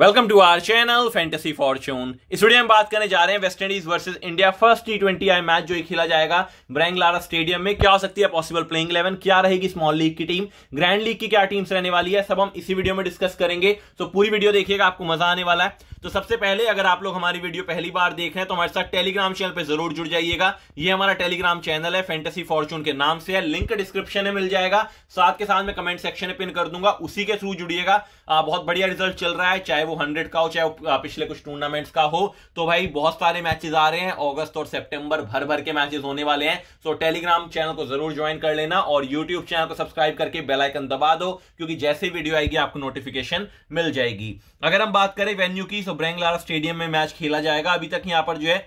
welcome to our channel fantasy fortune इस वीडियो में बात करने जा रहे हैं West Indies versus India first T twenty I match जो खेला जाएगा ब्रैंग लारा स्टेडियम में क्या हो सकती है पॉसिबल प्लेइंग इलेवन क्या रहेगी स्मॉल लीग की टीम ग्रैंड लीग की क्या टीम्स रहने वाली है सब हम इसी वीडियो में डिस्कस करेंगे तो पूरी वीडियो देखिएगा आपको मजा आने वाला है तो सबसे पहले अगर आप लोग हमारी वीडियो पहली बार देख रहे हैं तो हमारे साथ टेलीग्राम चैनल पर जरूर जुड़ जाइएगा ये हमारा टेलीग्राम चैनल है फैंटेसी फॉर्चून के नाम से है लिंक डिस्क्रिप्शन में मिल जाएगा साथ के साथ मैं कमेंट सेक्शन में पिन कर दूंगा उसी के थ्रू जुड़िएगा बहुत बढ़िया रिजल्ट चल रहा है चाहे चाहे वो हंड्रेड का हो चाहे पिछले कुछ टूर्नामेंट्स का हो तो भाई बहुत सारे मैचेस आ रहे हैं अगस्त और सितंबर भर भर के मैचेस होने वाले हैं सो टेलीग्राम चैनल को जरूर ज्वाइन कर लेना और यूट्यूब चैनल को सब्सक्राइब करके बेलाइकन दबा दो क्योंकि जैसे वीडियो आएगी आपको नोटिफिकेशन मिल जाएगी अगर हम बात करें वेन्यू की सो ब्रेंगलारा स्टेडियम में मैच खेला जाएगा अभी तक यहाँ पर जो है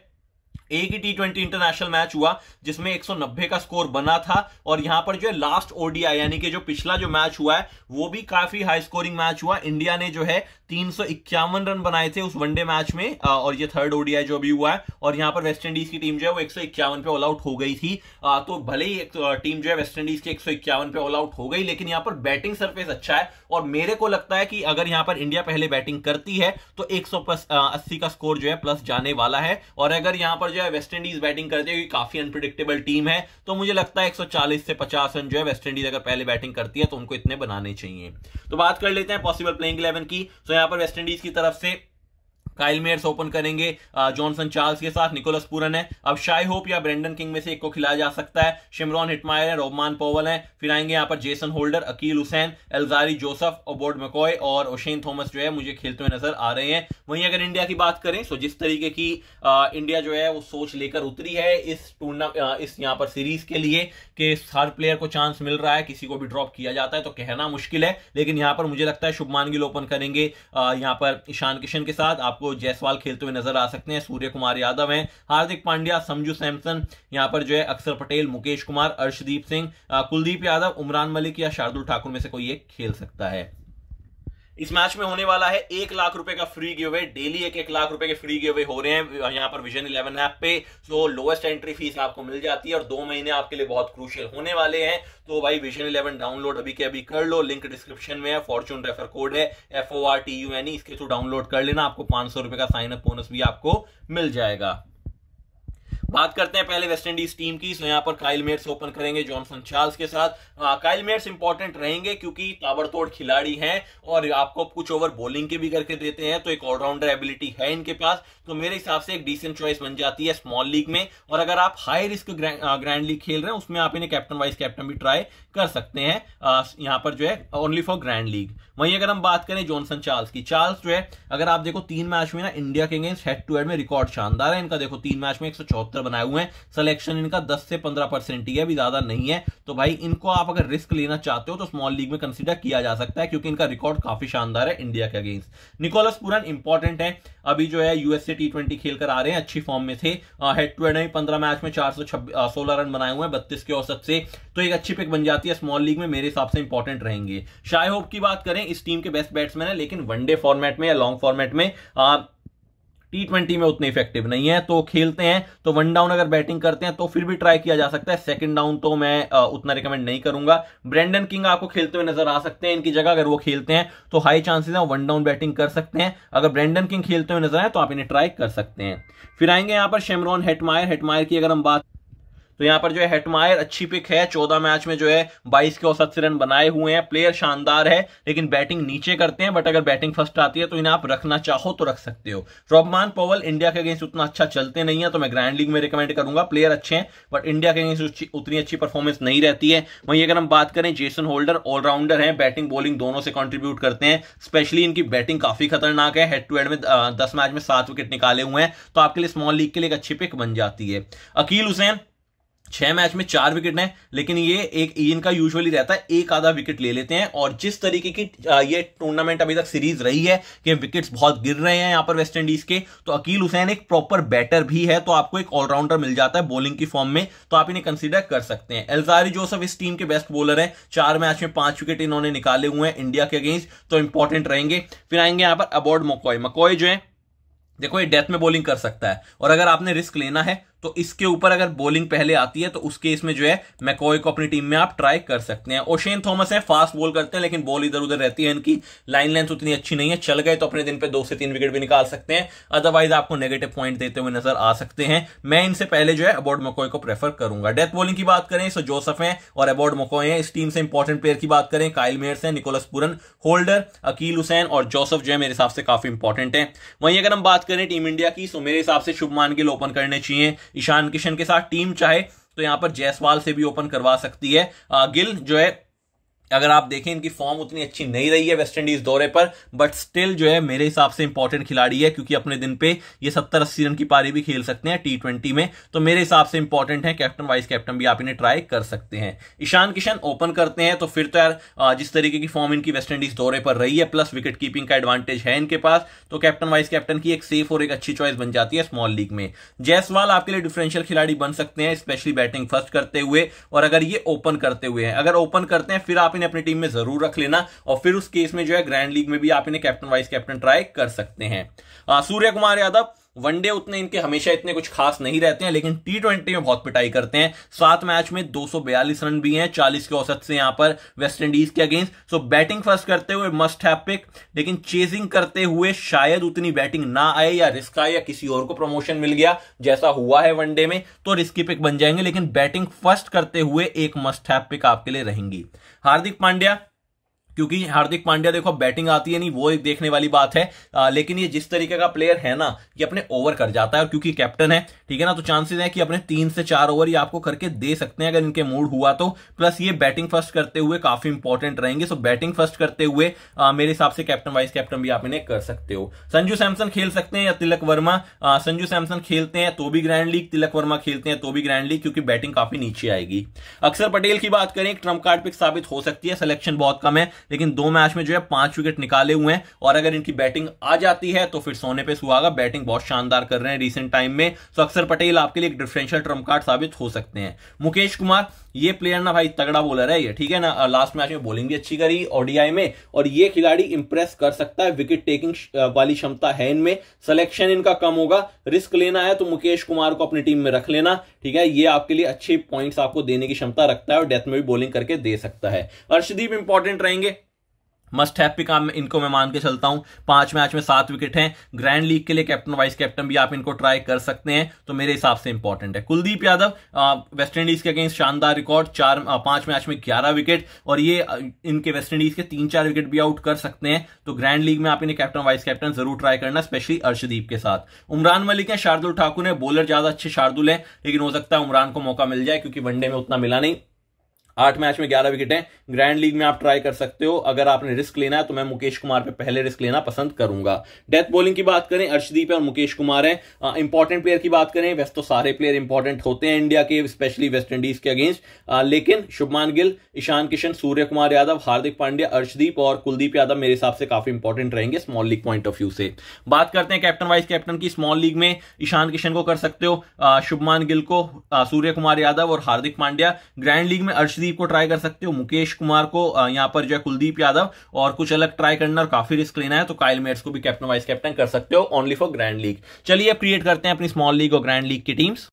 एक ही टी ट्वेंटी इंटरनेशनल मैच हुआ जिसमें 190 का स्कोर बना था और यहां पर जो है लास्ट ओडीआई यानी कि जो पिछला जो मैच हुआ है वो भी काफी हाई स्कोरिंग मैच हुआ इंडिया ने जो है तीन रन बनाए थे उस वनडे मैच में और ये थर्ड ओडीआई जो भी हुआ है और यहां पर वेस्ट इंडीज की टीम जो है वो एक पे ऑल आउट हो गई थी तो भले ही टीम जो है वेस्ट इंडीज की एक पे ऑल आउट हो गई लेकिन यहां पर बैटिंग सरफेस अच्छा है और मेरे को लगता है कि अगर यहां पर इंडिया पहले बैटिंग करती है तो एक का स्कोर जो है प्लस जाने वाला है और अगर यहां पर जो है वेस्ट इंडीज बैटिंग करती है काफी अनप्रिडिक्टेबल टीम है तो मुझे लगता है 140 से 50 रन जो है वेस्ट इंडीज अगर पहले बैटिंग करती है तो उनको इतने बनाने चाहिए तो बात कर लेते हैं पॉसिबल प्लेइंग इलेवन की तो यहां पर वेस्ट इंडीज की तरफ से काइल मेयर्स ओपन करेंगे जॉनसन चार्ल्स के साथ निकोलस पूरन है अब शाई होप या ब्रेंडन किंग में से एक को खिलाया जा सकता है शिमरॉन हिटमायर है रोमान पोवल है फिर आएंगे यहाँ पर Jason Holder Akeal Hosein Alzarri Joseph Obed McCoy और ओशेन थॉमस जो है मुझे खेलते हुए नजर आ रहे हैं वहीं अगर इंडिया की बात करें तो जिस तरीके की आ, इंडिया जो है वो सोच लेकर उतरी है इस टूर्ना इस यहाँ पर सीरीज के लिए कि हर प्लेयर को चांस मिल रहा है किसी को भी ड्रॉप किया जाता है तो कहना मुश्किल है लेकिन यहाँ पर मुझे लगता है शुभमान गिल ओपन करेंगे यहाँ पर ईशान किशन के साथ आपको आपको जयसवाल खेलते हुए नजर आ सकते हैं सूर्य कुमार यादव हैं हार्दिक पांड्या समझू सैमसन यहां पर जो है अक्षर पटेल मुकेश कुमार अर्शदीप सिंह कुलदीप यादव उमरान मलिक या शार्दुल ठाकुर में से कोई एक खेल सकता है इस मैच में होने वाला है एक लाख रुपए का फ्री गिव अवे डेली एक एक लाख रुपए के फ्री गिव अवे हो रहे हैं यहाँ पर विजन इलेवन ऐप पे सो लोएस्ट एंट्री फीस आपको मिल जाती है और दो महीने आपके लिए बहुत क्रूशियल होने वाले हैं तो भाई विजन इलेवन डाउनलोड अभी के अभी कर लो लिंक डिस्क्रिप्शन में है फॉर्चून रेफर कोड है F O R T U N इसके थ्रू डाउनलोड कर लेना आपको पांच सौ रुपए का साइन अप बोनस भी आपको मिल जाएगा बात करते हैं पहले वेस्ट इंडीज टीम की यहाँ पर काइल मेट्स ओपन करेंगे जॉनसन चार्ल्स के साथ काइल मेट्स इंपॉर्टेंट रहेंगे क्योंकि ताबड़तोड़ खिलाड़ी हैं और आपको कुछ ओवर बॉलिंग के भी करके देते हैं तो एक ऑलराउंडर एबिलिटी है इनके पास तो मेरे हिसाब से एक डिसेंट चॉइस बन जाती है स्मॉल लीग में और अगर आप हाई रिस्क ग्रैंड लीग खेल रहे हैं उसमें आप इन्हें कैप्टन वाइस कैप्टन भी ट्राई कर सकते हैं हाँ, यहाँ पर जो है ओनली फॉर ग्रैंड लीग वहीं अगर हम बात करें जॉनसन चार्ल्स की चार्ल्स जो है अगर आप देखो तीन मैच में ना इंडिया के अगेंस्ट हेड टू हेड में रिकॉर्ड शानदार है इनका देखो तीन मैच में एक उत्तर बनाए हुए हैं सिलेक्शन इनका 10 से 15 परसेंट ही है अभी ज्यादा नहीं है तो भाई इनको आप अगर रिस्क लेना चाहते हो तो स्मॉल लीग में कंसिडर किया जा सकता है क्योंकि इनका रिकॉर्ड काफी शानदार है इंडिया के अगेंस्ट निकोलस पुरन इंपॉर्टेंट है अभी जो है यूएसए टी ट्वेंटी खेलकर आ रहे हैं अच्छी फॉर्म में थे हेड टू हेड पंद्रह मैच में चार सौ रन बनाए हुए हैं बत्तीस के औसत से तो एक अच्छी पिक बन जाती है स्मॉल लीग में मेरे हिसाब से इंपॉर्टेंट रहेंगे शाय होप की बात करें इस टीम के बेस्ट बैट्समैन है लेकिन वनडे फॉर्मेट में या लॉन्ग फॉर्मेट में टी ट्वेंटी में उतने इफेक्टिव नहीं है तो खेलते हैं तो वन डाउन अगर बैटिंग करते हैं तो फिर भी ट्राई किया जा सकता है सेकंड डाउन तो मैं उतना रिकमेंड नहीं करूंगा ब्रेंडन किंग आपको खेलते हुए नजर आ सकते हैं इनकी जगह अगर वो खेलते हैं तो हाई चांसेस है वन डाउन बैटिंग कर सकते हैं अगर ब्रेंडन किंग खेलते हुए नजर आए तो आप इन्हें ट्राई कर सकते हैं फिर आएंगे यहां पर शेमरॉन हेटमायर हेटमायर की अगर हम बात तो यहाँ पर जो है हेटमायर अच्छी पिक है चौदह मैच में जो है बाईस के औसत से रन बनाए हुए हैं प्लेयर शानदार है लेकिन बैटिंग नीचे करते हैं बट अगर बैटिंग फर्स्ट आती है तो इन्हें आप रखना चाहो तो रख सकते हो रोबमान पोवल इंडिया के अगेंस्ट उतना अच्छा चलते नहीं है तो मैं ग्रैंड लीग में रिकमेंड करूंगा प्लेयर अच्छे हैं बट इंडिया के अगेंस्ट उतनी अच्छी परफॉर्मेंस नहीं रहती है वहीं अगर हम बात करें जेसन होल्डर ऑलराउंडर है बैटिंग बॉलिंग दोनों से कॉन्ट्रीब्यूट करते हैं स्पेशली इनकी बैटिंग काफी खतरनाक है हेड टू हेड में दस मैच में सात विकेट निकाले हुए हैं तो आपके लिए स्मॉल लीग के लिए एक अच्छी पिक बन जाती है अकील हुसैन छह मैच में चार विकेट हैं लेकिन ये एक इनका यूजुअली रहता है एक आधा विकेट ले लेते हैं और जिस तरीके की ये टूर्नामेंट अभी तक सीरीज रही है कि विकेट्स बहुत गिर रहे हैं यहाँ पर वेस्ट इंडीज के तो अकील हुसैन एक प्रॉपर बैटर भी है तो आपको एक ऑलराउंडर मिल जाता है बॉलिंग की फॉर्म में तो आप इन्हें कंसिडर कर सकते हैं एल्जारी जोसफ इस टीम के बेस्ट बॉलर है चार मैच में पांच विकेट इन्होंने निकाले हुए हैं इंडिया के अगेंस्ट तो इंपॉर्टेंट रहेंगे फिर आएंगे यहां पर अबॉर्ड मकोय मकोई जो है देखो ये डेथ में बॉलिंग कर सकता है और अगर आपने रिस्क लेना है तो इसके ऊपर अगर बॉलिंग पहले आती है तो उस केस में जो है मैकॉय को अपनी टीम में आप ट्राई कर सकते हैं ओशेन थॉमस है फास्ट बॉल करते हैं लेकिन बॉल इधर उधर रहती है इनकी लाइन लेंथ उतनी अच्छी नहीं है चल गए तो अपने दिन पे दो से तीन विकेट भी निकाल सकते हैं अदरवाइज आपको नेगेटिव पॉइंट देते हुए नजर आ सकते हैं मैं इनसे पहले जो है अबॉर्ड मकोय को प्रेफर करूंगा डेथ बॉलिंग की बात करें सो जोसफ है और अबॉर्ड मकोय है इस टीम से इंपॉर्टेंट प्लेयर की बात करें काइल मेयर्स है Nicholas Pooran Holder Akeal Hosein और जोसफ जो है मेरे हिसाब से काफी इंपॉर्टेंट है वहीं अगर हम बात करें टीम इंडिया की सो मेरे हिसाब से शुभमान गिल ओपन करने चाहिए ईशान किशन के साथ टीम चाहे तो यहां पर जयसवाल से भी ओपन करवा सकती है गिल जो है अगर आप देखें इनकी फॉर्म उतनी अच्छी नहीं रही है वेस्ट इंडीज दौरे पर बट स्टिल जो है मेरे हिसाब से इंपॉर्टेंट खिलाड़ी है क्योंकि अपने दिन पे ये सत्तर अस्सी रन की पारी भी खेल सकते हैं टी ट्वेंटी में तो मेरे हिसाब से इंपॉर्टेंट है कैप्टन वाइस कैप्टन भी आप इन्हें ट्राई कर सकते हैं ईशान किशन ओपन करते हैं तो फिर तो यार जिस तरीके की फॉर्म इनकी वेस्ट इंडीज दौरे पर रही है प्लस विकेट कीपिंग का एडवांटेज है इनके पास तो कैप्टन वाइस कैप्टन की एक सेफ और एक अच्छी चॉइस बन जाती है स्मॉल लीग में जयसवाल आपके लिए डिफरेंशियल खिलाड़ी बन सकते हैं स्पेशली बैटिंग फर्स्ट करते हुए और अगर ये ओपन करते हुए हैं अगर ओपन करते हैं फिर आप इन्हें अपनी टीम में जरूर रख लेना और फिर उस केस में जो है ग्रैंड लीग में भी आप इन्हें कैप्टन वाइस कैप्टन ट्राई कर सकते हैं सूर्य कुमार यादव वनडे उतने इनके हमेशा इतने कुछ खास नहीं रहते हैं लेकिन टी ट्वेंटी में बहुत पिटाई करते हैं सात मैच में दो रन भी हैं 40 के औसत से यहां पर वेस्ट इंडीज के अगेंस्ट सो बैटिंग फर्स्ट करते हुए मस्ट है पिक लेकिन चेजिंग करते हुए शायद उतनी बैटिंग ना आए या रिस्क आए या किसी और को प्रमोशन मिल गया जैसा हुआ है वनडे में तो रिस्की पिक बन जाएंगे लेकिन बैटिंग फर्स्ट करते हुए एक मस्ट है पिक आपके लिए रहेंगी हार्दिक पांड्या क्योंकि हार्दिक पांड्या देखो बैटिंग आती है नहीं वो एक देखने वाली बात है आ, लेकिन ये जिस तरीके का प्लेयर है ना ये अपने ओवर कर जाता है और क्योंकि कैप्टन है ठीक है ना तो चांसेस है कि अपने तीन से चार ओवर ये आपको करके दे सकते हैं अगर इनके मूड हुआ तो प्लस ये बैटिंग फर्स्ट करते हुए काफी इंपॉर्टेंट रहेंगे सो बैटिंग फर्स्ट करते हुए आ, मेरे हिसाब से कैप्टन वाइस कैप्टन भी आप इन्हें कर सकते हो संजू सैमसन खेल सकते हैं या तिलक वर्मा संजू सैमसन खेलते हैं तो भी ग्रैंड लीग तिलक वर्मा खेलते हैं तो भी ग्रैंड लीग क्योंकि बैटिंग काफी नीचे आएगी अक्षर पटेल की बात करें ट्रम्प कार्ड पिक साबित हो सकती है सिलेक्शन बहुत कम है लेकिन दो मैच में जो है पांच विकेट निकाले हुए हैं और अगर इनकी बैटिंग आ जाती है तो फिर सोने पे सुहागा बैटिंग बहुत शानदार कर रहे हैं रिसेंट टाइम में सो अक्सर पटेल आपके लिए एक डिफरेंशियल ट्रम्प कार्ड साबित हो सकते हैं मुकेश कुमार ये प्लेयर ना भाई तगड़ा बोलर है ये ठीक है ना लास्ट मैच में बॉलिंग भी अच्छी करी ओडीआई में और ये खिलाड़ी इंप्रेस कर सकता है विकेट टेकिंग वाली क्षमता है इनमें सिलेक्शन इनका कम होगा रिस्क लेना है तो मुकेश कुमार को अपनी टीम में रख लेना ठीक है ये आपके लिए अच्छे पॉइंट्स आपको देने की क्षमता रखता है और डेथ में भी बॉलिंग करके दे सकता है अर्शदीप इंपॉर्टेंट रहेंगे मस्ट भी काम इनको मैं मान के चलता हूं पांच मैच में सात विकेट हैं ग्रैंड लीग के लिए कैप्टन वाइस कैप्टन भी आप इनको ट्राई कर सकते हैं तो मेरे हिसाब से इंपॉर्टेंट है कुलदीप यादव वेस्ट इंडीज के अगेंस्ट शानदार रिकॉर्ड चार पांच मैच में ग्यारह विकेट और ये इनके वेस्ट इंडीज के तीन चार विकेट भी आउट कर सकते हैं तो ग्रैंड लीग में आप इन्हें कैप्टन वाइस कैप्टन जरूर ट्राई करना स्पेशली अर्शदीप के साथ उमरान मलिक है शार्दुल ठाकुर है बॉलर ज्यादा अच्छे शार्दुल है लेकिन हो सकता है उमरान को मौका मिल जाए क्योंकि वनडे में उतना मिला नहीं आठ मैच में ग्यारह विकेट ग्रैंड लीग में आप ट्राई कर सकते हो अगर आपने रिस्क लेना है तो मैं मुकेश कुमार पे पहले रिस्क लेना पसंद करूंगा डेथ बॉलिंग की बात करें अर्शदीप और मुकेश कुमार हैं इंपॉर्टेंट प्लेयर की बात करें वैसे तो सारे प्लेयर इंपॉर्टेंट होते हैं इंडिया के स्पेशली वेस्ट इंडीज के अगेंस्ट लेकिन शुभमान गिल ईशान किशन सूर्य कुमार यादव हार्दिक पांड्या अर्शदीप और कुलदीप यादव मेरे हिसाब से काफी इंपॉर्टेंट रहेंगे small league point of view से बात करते हैं कैप्टन वाइस कैप्टन की स्मॉल लीग में ईशान किशन को कर सकते हो शुभमान गिल को सूर्य कुमार यादव और हार्दिक पांड्या ग्रैंड लीग में अर्शदीप कुलदीप को ट्राई कर सकते हो मुकेश कुमार को यहाँ पर जो है कुलदीप यादव और कुछ अलग ट्राई करना और काफी रिस्क लेना है तो काइल मेट्स को भी कैप्टन वाइस कैप्टन कर सकते हो ओनली फॉर ग्रैंड लीग चलिए अब क्रिएट करते हैं अपनी स्मॉल लीग और ग्रैंड लीग की टीम्स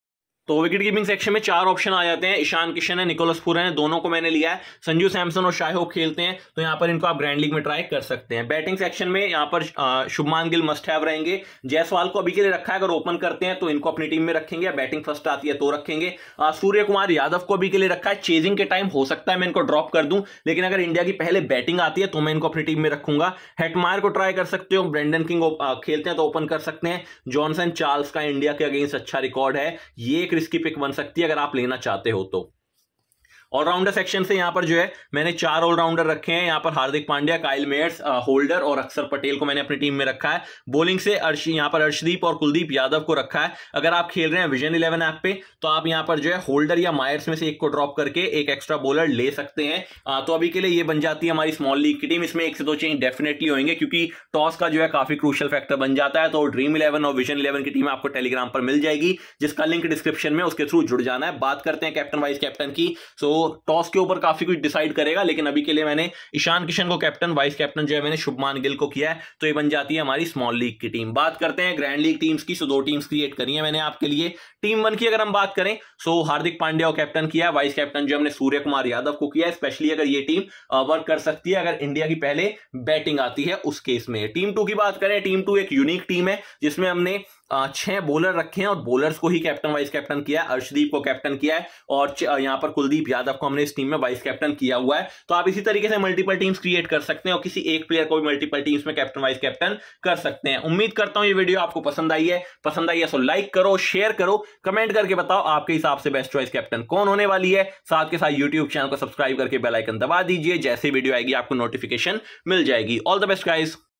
तो विकेट कीपिंग सेक्शन में चार ऑप्शन आ जाते हैं ईशान किशन है निकोलस पूरन है दोनों को मैंने लिया है संजू सैमसन और शाहब खेलते हैं तो यहाँ पर इनको आप ग्रैंड लीग में ट्राई कर सकते हैं बैटिंग सेक्शन में यहाँ पर शुभमान गिल मस्ट हैव रहेंगे जयसवाल को अभी के लिए रखा है अगर ओपन करते हैं तो इनको अपनी टीम में रखेंगे या बैटिंग फर्स्ट आती है तो रखेंगे सूर्य कुमार यादव को अभी के लिए रखा है चेजिंग के टाइम हो सकता है मैं इनको ड्रॉप कर दूं लेकिन अगर इंडिया की पहले बैटिंग आती है तो मैं इनको अपनी टीम में रखूंगा हेटमायर को ट्राई कर सकते हो ब्रेंडन किंग खेलते हैं तो ओपन कर सकते हैं जॉनसन चार्ल्स का इंडिया के अगेंस्ट अच्छा रिकॉर्ड है ये एक रिस्की पिक बन सकती है अगर आप लेना चाहते हो तो ऑलराउंडर सेक्शन से यहाँ पर जो है मैंने चार ऑलराउंडर रखे हैं यहाँ पर Hardik Pandya Kyle Mayers Holder और अक्षर पटेल को मैंने अपनी टीम में रखा है बॉलिंग से अर्श यहाँ पर अर्शदीप और कुलदीप यादव को रखा है अगर आप खेल रहे हैं विजन इलेवन ऐप पे तो आप यहाँ पर जो है होल्डर या मायर्स में से एक को ड्रॉप करके एक एक्स्ट्रा बॉलर ले सकते हैं आ, तो अभी के लिए ये बन जाती है हमारी स्मॉल लीग की टीम इसमें एक से दो चेंज डेफिनेटली होंगे क्योंकि टॉस का जो है काफी क्रूशल फैक्टर बन जाता है तो ड्रीम इलेवन और विजन इलेवन की टीम आपको टेलीग्राम पर मिल जाएगी जिसका लिंक डिस्क्रिप्शन में उसके थ्रू जुड़ जाना है बात करते हैं कैप्टन वाइस कैप्टन की सो टॉस के ऊपर काफी कुछ डिसाइड करेगा लेकिन अभी के लिए मैंने ईशान किशन को कैप्टन वाइस कैप्टन जो है मैंने शुभमान गिल को किया है तो ये बन जाती है हमारी स्मॉल लीग की टीम बात करते हैं ग्रैंड लीग टीम्स की सो दो टीम्स क्रिएट करी है मैंने आपके लिए टीम वन की अगर हम बात करें सो हार्दिक पांड्या को कैप्टन किया वाइस कैप्टन जो हमने सूर्य कुमार यादव को किया स्पेशली अगर ये टीम वर्क कर सकती है अगर इंडिया की पहले बैटिंग आती है उस केस में टीम टू की बात करें टीम टू एक यूनिक टीम है जिसमें हमने छह बॉलर रखे हैं और बॉलर्स को ही कैप्टन वाइस कैप्टन किया है अर्शदीप को कैप्टन किया है और यहाँ पर कुलदीप यादव को हमने इस टीम में वाइस कैप्टन किया हुआ है तो आप इसी तरीके से मल्टीपल टीम्स क्रिएट कर सकते हैं और किसी एक प्लेयर को भी मल्टीपल टीम्स में कैप्टन वाइस कैप्टन कर सकते हैं उम्मीद करता हूं ये वीडियो आपको पसंद आई है पसंद आई है सो तो लाइक करो शेयर करो कमेंट करके बताओ आपके हिसाब से बेस्ट चॉइस कैप्टन कौन होने वाली है साथ के साथ यूट्यूब चैनल को सब्सक्राइब करके बेलाइकन दबा दीजिए जैसे वीडियो आएगी आपको नोटिफिकेशन मिल जाएगी ऑल द बेस्ट गाइज